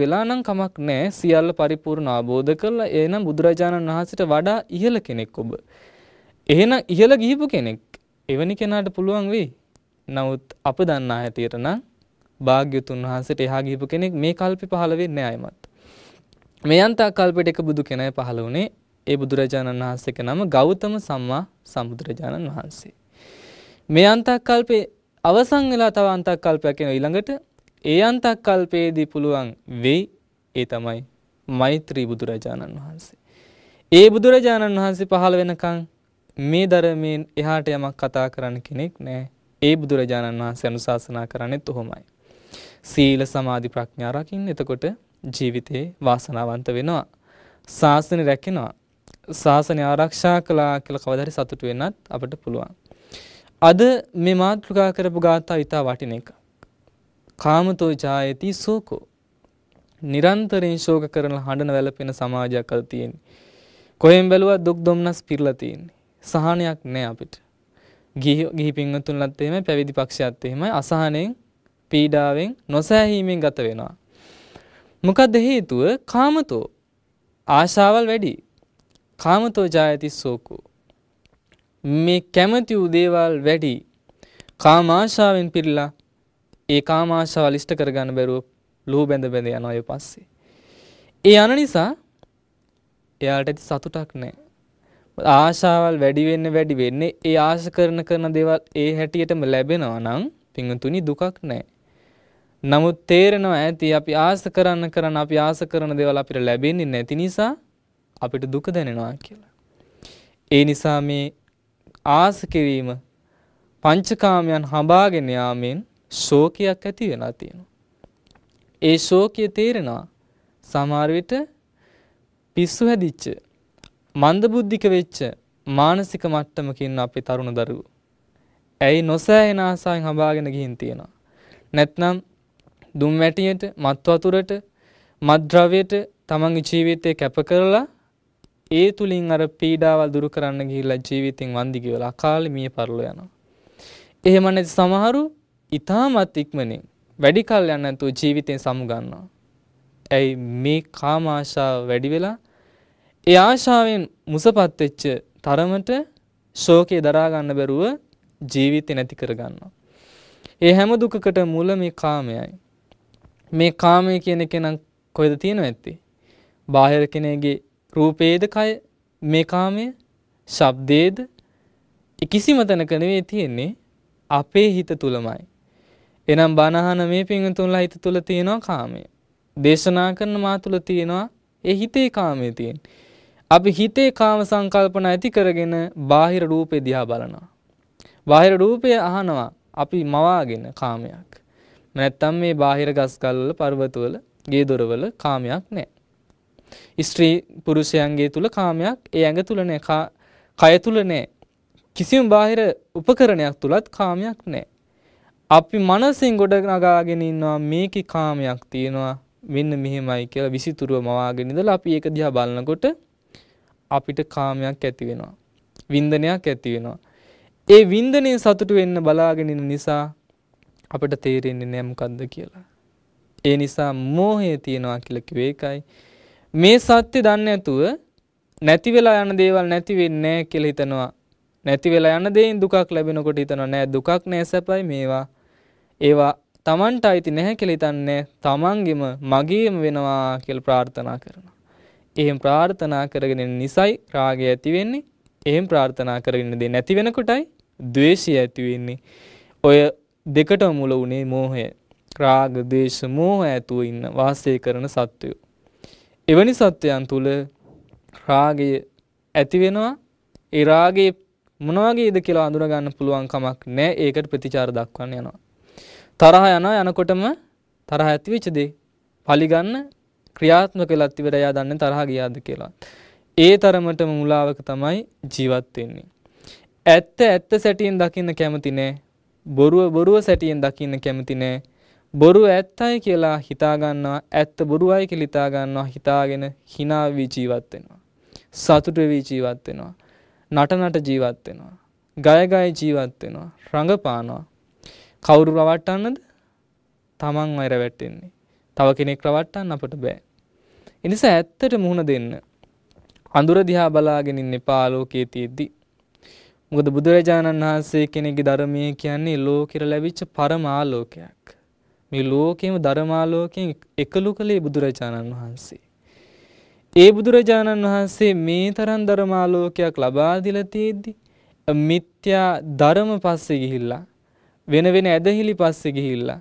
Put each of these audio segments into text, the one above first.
වෙලා නම් කමක් නැහැ සියල්ල පරිපූර්ණ ආબોධ කරලා එනම් බුදුරජාණන් වහන්සේට වඩා ඉහළ කෙනෙක් ඔබ. එහෙනම් ඉහළ ගිහිපු කෙනෙක් එවැනි කෙනාට පුළුවන් වෙයි. නමුත් අප දන්නා හැටියට නම් භාග්‍යතුන් වහන්සේට එහා ගිහිපු කෙනෙක් මේ කල්පි පහළ වෙන්නේ ආයමත්. මේ අන්තා කල්පෙට එක බුදු කෙනයි පහළ වුණේ. ඒ බුදුරජාණන් වහන්සේක නම ගෞතම සම්මා සම්බුදුරජාණන් වහන්සේ. මේ අන්තා කල්පේ අවසන් වෙලා තව අන්තා කල්පයක් එන ඊළඟට ඒ අන්තක් කල්පයේදී පුළුවන් වෙයි ඒ තමයි මෛත්‍රී බුදුරජාණන් වහන්සේ. ඒ බුදුරජාණන් වහන්සේ පහළ වෙනකං මේ ධර්මයෙන් එහාට යමක් කතා කරන්න කෙනෙක් නෑ ඒ බුදුරජාණන් වහන්සේ අනුශාසනා කරන්නෙත් ඔහොමයි. සීල සමාධි ප්‍රඥා රකින්න එතකොට ජීවිතේ වාසනාවන්ත වෙනවා. ශාසනය රැකෙනවා. ශාසනය ආරක්ෂා කළා කියලා කවදාරි සතුටු වෙන්නත් අපිට පුළුවන්. අද මේ මාතෘකා කරපු ගාථා ඊට වටින එක. කාමතෝ ඡායති සෝකෝ. නිරන්තරයෙන් ශෝක කරන හඬන වැළපෙන සමාජයක් අද තියෙන්නේ. කොහෙන් බැලුවත් දුක් දුම්නස් පිරලා තියෙන්නේ. සහනයක් නැහැ අපිට. ගිහි පින්වතුන්ලත් එහෙමයි පැවිදි පක්ෂයත් එහෙමයි අසහනෙන් පීඩාවෙන් නොසෑහීමෙන් ගත වෙනවා. මොකද හේතුව කාමතෝ ආශාවල් වැඩි කාමතෝ ජායති සෝකෝ මේ කැමති උදේවල් වැඩි කාමාශාවෙන් පිරලා ඒ කාමාශාව ලිෂ්ට කරගන්න බැරුව ලෝ බැඳ බැඳ යනවා ඒ පස්සේ. ඒ යන නිසා එයාට ඇති සතුටක් නැහැ. ආශාවල් වැඩි වෙන්න වැඩි වෙන්නේ ඒ ආශ කරන කරන දේවල් ඒ හැටියටම ලැබෙනවා නම් පින්තුනි දුකක් නැහැ. නමුත් තේරෙනවා ඇති අපි ආස කරන්න කරන අපි ආස කරන දේවල් අපිට ලැබෙන්නේ නැති නිසා අපිට දුක දැනෙනවා කියලා. ඒ නිසා මේ ආස කිරීම පංචකාමයන් හඹාගෙන යාමෙන් ශෝකයක් ඇති වෙලා තියෙනවා. ඒ ශෝකය තේරෙනවා සමහර විට පිස්සු හැදිච්ච මන්දබුද්ධික වෙච්ච මානසික මට්ටමකින් අපේ තරුණ දරුවෝ. ඇයි නොසෑහෙන ආසාවෙන් හඹාගෙන ගිහින් තියෙනවා. නැත්නම් දුම් වැටියට, මත් වතුරට, මත් ද්‍රව්‍යයට තමන්ගේ ජීවිතේ කැප කරලා ඒ තුලින් අර පීඩාවල් දුරු කරන්න ගිහිල්ලා ජීවිතෙන් වන්දි ගෙවලා අකාලේ මිය පරලෝ යනවා. එහෙම නැති සමහරු ඉතාමත් ඉක්මනින් වැඩි කල් යන්නේ නැතුව ජීවිතෙන් සමුගන්නවා. ඇයි මේ කාම ආශාව වැඩි වෙලා ඒ ආශාවෙන් මුසපත් වෙච්ච තරමට ශෝකේ දරා ගන්න බැරුව ජීවිතේ නැති කරගන්නවා. ඒ හැම දුකකට මුල මේ කාමයයි. මේ කාමය කියන එක නම් කොහෙද තියෙනව ඇත්තේ? බාහිර කෙනෙකුගේ රූපේද කය මේ කාමය, ශබ්දේද කිසිම තැනක නෙවෙයි තියෙන්නේ අපේ හිත තුලමයි. එනම් බණහන මේ පිංගතුන්ලා හිත තුල තියෙනවා කාමය. දේශනා කරන මා තුල තියෙනවා ඒ හිතේ කාමය තියෙන. අපි හිතේ කාම සංකල්පන ඇති කරගෙන බාහිර රූපේ දිහා බලනවා. බාහිර රූපය අහනවා අපි මවාගෙන කාමයක්. නැත්තම් මේ බාහිර ගස්කල්වල පර්වතවල ගේ දොරවල කාමයක් නැහැ. ස්ත්‍රී පුරුෂයන්ගේ තුල කාමයක් ඒ ඇඟ තුල නැහැ. කය තුල නැහැ. කිසිම බාහිර උපකරණයක් තුලත් කාමයක් නැහැ. අපි මනසින් ගොඩනගාගෙන ඉන්නවා මේකේ කාමයක් තියෙනවා මෙන්න මෙහෙමයි කියලා විසිතුරුව මවාගෙන ඉඳලා අපි ඒක දිහා බලනකොට අපිට කාමයක් ඇති වෙනවා. වින්දනයක් ඇති වෙනවා. ඒ වින්දනයේ සතුට වෙන්න බලාගෙන ඉන්න නිසා අපිට තේරෙන්නේ නැහැ මොකද්ද කියලා. ඒ නිසා මෝහය තියනවා කියලා කිව්වේ ඒකයි. මේ සත්‍ය දන්නේ නැතුව නැති වෙලා යන දේවල් නැති වෙන්නේ නැහැ කියලා හිතනවා. නැති වෙලා යන දේෙන් දුකක් ලැබෙනකොට හිතනවා නෑ දුකක් නෑ සැපයි මේවා ඒවා තමන්ට අයිති නැහැ කියලා හිතන්නේ තමන්ගෙම මගේම වෙනවා කියලා ප්‍රාර්ථනා කරනවා. එහෙම ප්‍රාර්ථනා කරගෙන නිසයි රාගය ඇති වෙන්නේ. එහෙම ප්‍රාර්ථනා කරගෙන දේ නැති වෙනකොටයි ද්වේෂය ඇති වෙන්නේ. ඔය දෙකටම මුල වුණේ මෝහය. රාග, ද්වේෂ, මෝහ ඇතුව ඉන්න වාසය කරන සත්වයෝ. එවැනි සත්වයන් තුල රාගය ඇති වෙනවා. ඒ රාගයේ මොන වගේද කියලා අඳුන ගන්න පුළුවන් කමක් නැහැ. ඒකට ප්‍රතිචාර දක්වන්න යනවා. තරහ යනවා යනකොටම තරහ ඇති වෙච්ච දේ පරිගන්න ක්‍රියාත්මක වෙලා ඉවර එයා දන්නේ තරහ ගියාද කියලා. ඒ තරමටම මුලාවක තමයි ජීවත් වෙන්නේ. ඇත්ත ඇත්ත සැටියෙන් දකින්න කැමති නෑ. බොරුව බොරුව සැටියෙන් දකින්න කැමති නෑ. බොරු ඇත්තයි කියලා හිතා ගන්නවා ඇත්ත බොරුවයි කියලා හිතා ගන්නවා හිතාගෙන hina වී ජීවත් වෙනවා. සතුට වී ජීවත් වෙනවා. නටනට ජීවත් වෙනවා. ගය ගය ජීවත් වෙනවා. රඟපානවා. කවුරු රවට්ටන්නද? Taman අයර වැටෙන්නේ. තව කෙනෙක් රවට්ටන්න අපට බෑ. ඒ නිසා ඇත්තට මුහුණ දෙන්න. අඳුර දිහා බලාගෙන ඉන්න එපා ආලෝකයේ තියෙද්දි. මොකද බුදුරජාණන් වහන්සේ කෙනෙක්ගේ ධර්මයේ කියන්නේ ලෝකෙට ලැබිච්ච පරම ආලෝකයක්. මේ ලෝකෙම ධර්මාලෝකයෙන් එකලු කළේ බුදුරජාණන් වහන්සේ. ඒ බුදුරජාණන් වහන්සේ මේ තරම් ධර්මාලෝකයක් ලබා දීලා තියෙද්දි මිත්‍යා ධර්ම පස්සේ ගිහිල්ලා වෙන වෙන ඇදහිලි පස්සේ ගිහිල්ලා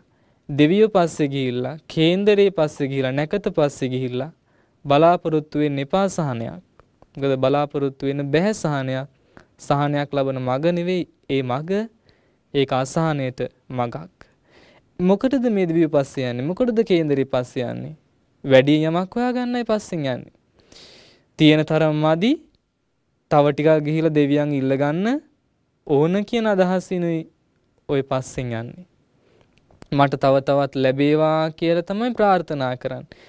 දෙවියෝ පස්සේ ගිහිල්ලා කේන්දරේ පස්සේ ගිහිල්ලා නැකත පස්සේ ගිහිල්ලා බලාපොරොත්තු වෙන්න එපා සහනයක්. මොකද බලාපොරොත්තු වෙන්න බැහැ සහනයක්. සහනයක් ලබන මග නෙවෙයි ඒ මග ඒක අසහනයට මගක්. මොකටද මේ දෙවියෝ පස්සේ යන්නේ? මොකටද කේන්දරේ පස්සේ යන්නේ? වැඩි යමක් හොයාගන්නයි පස්සෙන් යන්නේ. තියෙන තරම් මදි තව ටිකක් ගිහිලා දෙවියන් ඉල්ලගන්න ඕන කියන අදහසිනුයි ওই පස්සෙන් යන්නේ. මට තව තවත් ලැබේවා කියලා තමයි ප්‍රාර්ථනා කරන්නේ.